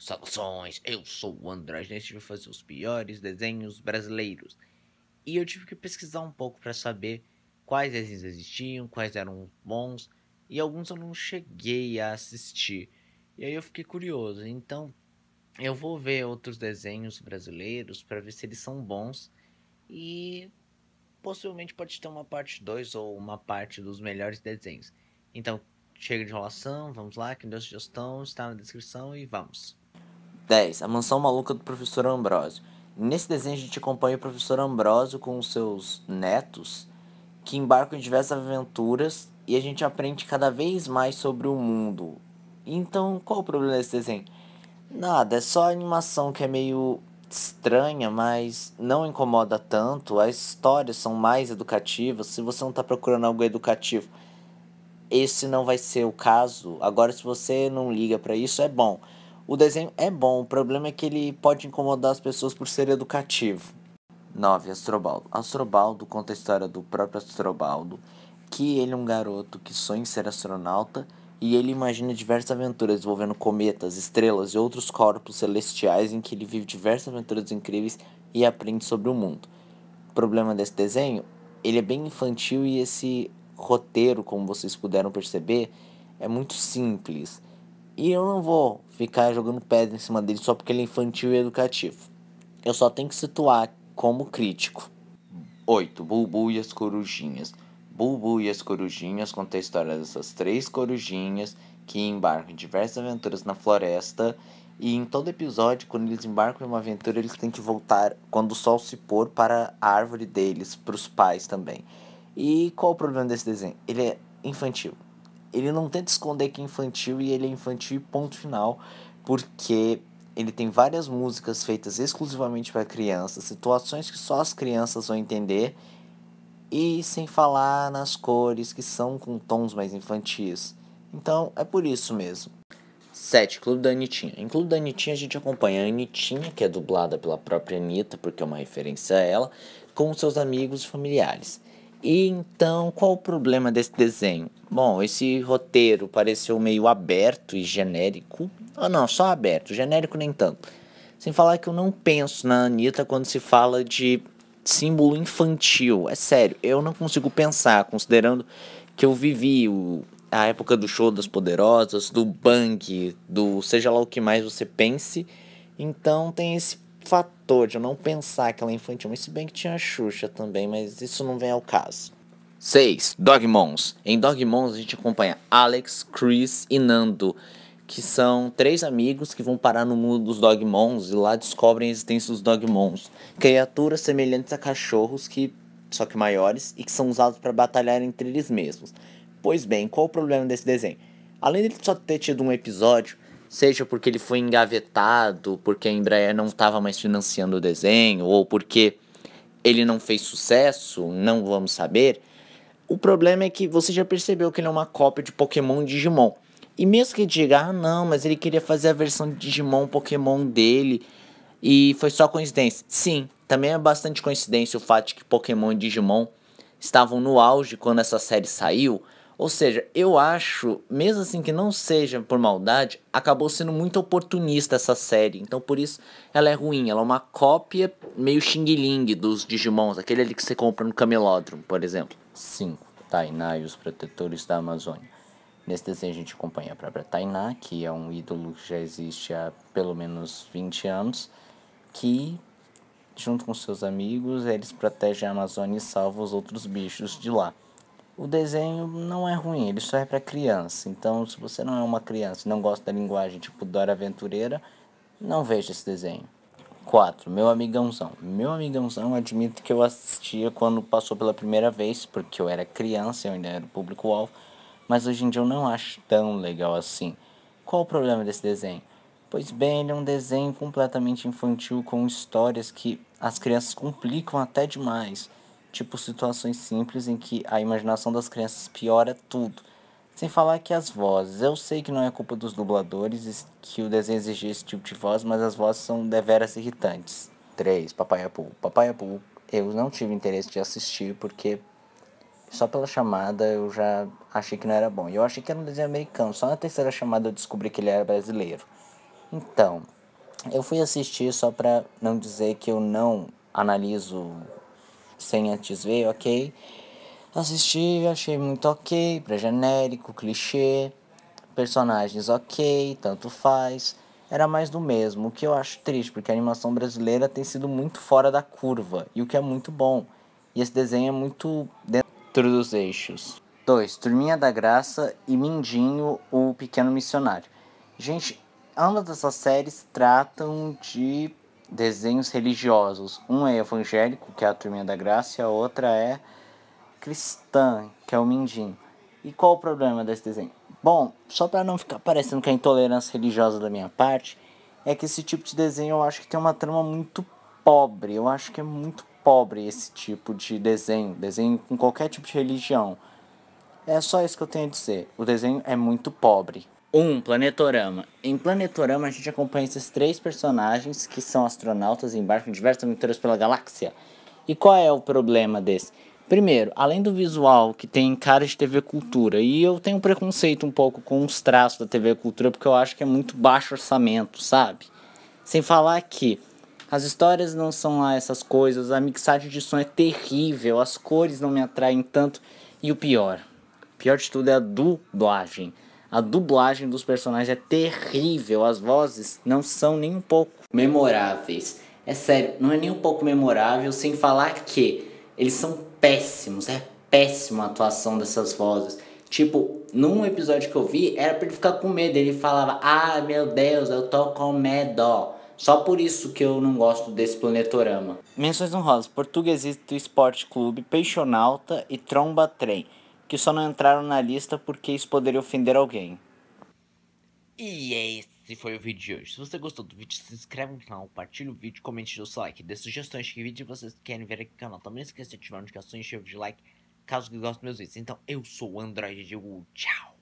Saudações, eu sou o André Gente vai fazer os piores desenhos brasileiros. E eu tive que pesquisar um pouco para saber quais desenhos existiam, quais eram bons, e alguns eu não cheguei a assistir. E aí eu fiquei curioso, então eu vou ver outros desenhos brasileiros para ver se eles são bons e possivelmente pode ter uma parte 2 ou uma parte dos melhores desenhos. Então, chega de enrolação, vamos lá, quem deu sugestão está na descrição e vamos. 10. A Mansão Maluca do Professor Ambrosio. Nesse desenho a gente acompanha o professor Ambrosio com os seus netos, que embarcam em diversas aventuras e a gente aprende cada vez mais sobre o mundo. Então, qual o problema desse desenho? Nada, é só a animação que é meio estranha, mas não incomoda tanto. As histórias são mais educativas. Se você não está procurando algo educativo, esse não vai ser o caso. Agora, se você não liga para isso, é bom. O desenho é bom, o problema é que ele pode incomodar as pessoas por ser educativo. 9. Astrobaldo. Astrobaldo conta a história do próprio Astrobaldo, que ele é um garoto que sonha em ser astronauta e ele imagina diversas aventuras envolvendo cometas, estrelas e outros corpos celestiais em que ele vive diversas aventuras incríveis e aprende sobre o mundo. O problema desse desenho, ele é bem infantil e esse roteiro, como vocês puderam perceber, é muito simples. E eu não vou ficar jogando pedra em cima dele só porque ele é infantil e educativo. Eu só tenho que situar como crítico. 8. Bulbul e as Corujinhas. Bulbul e as Corujinhas conta a história dessas três corujinhas que embarcam em diversas aventuras na floresta. E em todo episódio, quando eles embarcam em uma aventura, eles têm que voltar quando o sol se pôr para a árvore deles, para os pais também. E qual o problema desse desenho? Ele é infantil ele não tenta esconder que é infantil e ele é infantil ponto final, porque ele tem várias músicas feitas exclusivamente para crianças, situações que só as crianças vão entender, e sem falar nas cores que são com tons mais infantis. Então é por isso mesmo. 7. Clube da Anitinha. Em Clube da Anitinha a gente acompanha a Anitinha, que é dublada pela própria Anitta, porque é uma referência a ela, com seus amigos e familiares. E então, qual o problema desse desenho? Bom, esse roteiro pareceu meio aberto e genérico. Ah, não, só aberto, genérico nem tanto. Sem falar que eu não penso na Anitta quando se fala de símbolo infantil. É sério, eu não consigo pensar, considerando que eu vivi o, a época do show das poderosas, do bang, do seja lá o que mais você pense. Então tem esse fator de eu não pensar que ela é infantil, mas se bem que tinha a Xuxa também, mas isso não vem ao caso. 6. Dogmons. Em Dogmons a gente acompanha Alex, Chris e Nando, que são três amigos que vão parar no mundo dos Dogmons e lá descobrem a existência dos Dogmons, criaturas semelhantes a cachorros que só que maiores e que são usados para batalhar entre eles mesmos. Pois bem, qual o problema desse desenho? Além de só ter tido um episódio, seja porque ele foi engavetado, porque a Embraer não estava mais financiando o desenho, ou porque ele não fez sucesso, não vamos saber. O problema é que você já percebeu que ele é uma cópia de Pokémon Digimon. E mesmo que diga, ah não, mas ele queria fazer a versão de Digimon Pokémon dele e foi só coincidência. Sim, também é bastante coincidência o fato de que Pokémon e Digimon estavam no auge quando essa série saiu ou seja, eu acho, mesmo assim que não seja por maldade, acabou sendo muito oportunista essa série. Então por isso ela é ruim. Ela é uma cópia meio xing-ling dos Digimons, aquele ali que você compra no camelódromo, por exemplo. 5. Tainá e os protetores da Amazônia. Nesse desenho a gente acompanha a própria Tainá, que é um ídolo que já existe há pelo menos 20 anos, que junto com seus amigos, eles protegem a Amazônia e salvam os outros bichos de lá o desenho não é ruim, ele só é para criança. Então, se você não é uma criança e não gosta da linguagem tipo Dora Aventureira, não veja esse desenho. 4. Meu Amigãozão. Meu Amigãozão, admito que eu assistia quando passou pela primeira vez, porque eu era criança, eu ainda era público-alvo, mas hoje em dia eu não acho tão legal assim. Qual o problema desse desenho? Pois bem, ele é um desenho completamente infantil com histórias que as crianças complicam até demais tipo situações simples em que a imaginação das crianças piora tudo. Sem falar que as vozes. Eu sei que não é culpa dos dubladores que o desenho exigia esse tipo de voz, mas as vozes são deveras irritantes. 3. Papai Apu. Papai Apu, eu não tive interesse de assistir porque só pela chamada eu já achei que não era bom. E eu achei que era um desenho americano, só na terceira chamada eu descobri que ele era brasileiro. Então, eu fui assistir só pra não dizer que eu não analiso sem antes ver, ok? Assisti, achei muito ok, pra genérico, clichê, personagens ok, tanto faz. Era mais do mesmo, o que eu acho triste, porque a animação brasileira tem sido muito fora da curva, e o que é muito bom. E esse desenho é muito dentro dos eixos. 2. Turminha da Graça e Mindinho, o Pequeno Missionário. Gente, ambas essas séries tratam de desenhos religiosos. Um é evangélico, que é a Turminha da Graça, e a outra é cristã, que é o Mindinho. E qual o problema desse desenho? Bom, só para não ficar parecendo que é intolerância religiosa da minha parte, é que esse tipo de desenho eu acho que tem uma trama muito pobre. Eu acho que é muito pobre esse tipo de desenho, desenho com qualquer tipo de religião. É só isso que eu tenho a dizer. O desenho é muito pobre. 1. Planetorama. Em Planetorama, a gente acompanha esses três personagens que são astronautas e embarcam em diversas aventuras pela galáxia. E qual é o problema desse? Primeiro, além do visual que tem cara de TV Cultura, e eu tenho preconceito um pouco com os traços da TV Cultura, porque eu acho que é muito baixo orçamento, sabe? Sem falar que as histórias não são lá essas coisas, a mixagem de som é terrível, as cores não me atraem tanto, e o pior, o pior de tudo é a dublagem. A dublagem dos personagens é terrível, as vozes não são nem um pouco memoráveis. É sério, não é nem um pouco memorável, sem falar que eles são péssimos, é péssima a atuação dessas vozes. Tipo, num episódio que eu vi, era pra ele ficar com medo. Ele falava, ah, meu Deus, eu tô com medo. Só por isso que eu não gosto desse planetorama. Menções honrosas, Portuguesito Esporte Clube, Peixonauta e Tromba Trem que só não entraram na lista porque isso poderia ofender alguém. E é, esse foi o vídeo de hoje. Se você gostou do vídeo, se inscreve no canal, compartilha o vídeo, comente o seu like. Dê sugestões de que vídeo vocês querem ver aqui no canal. Também não esqueça de ativar notificações e de like caso goste dos meus vídeos. Então, eu sou o Android digo tchau.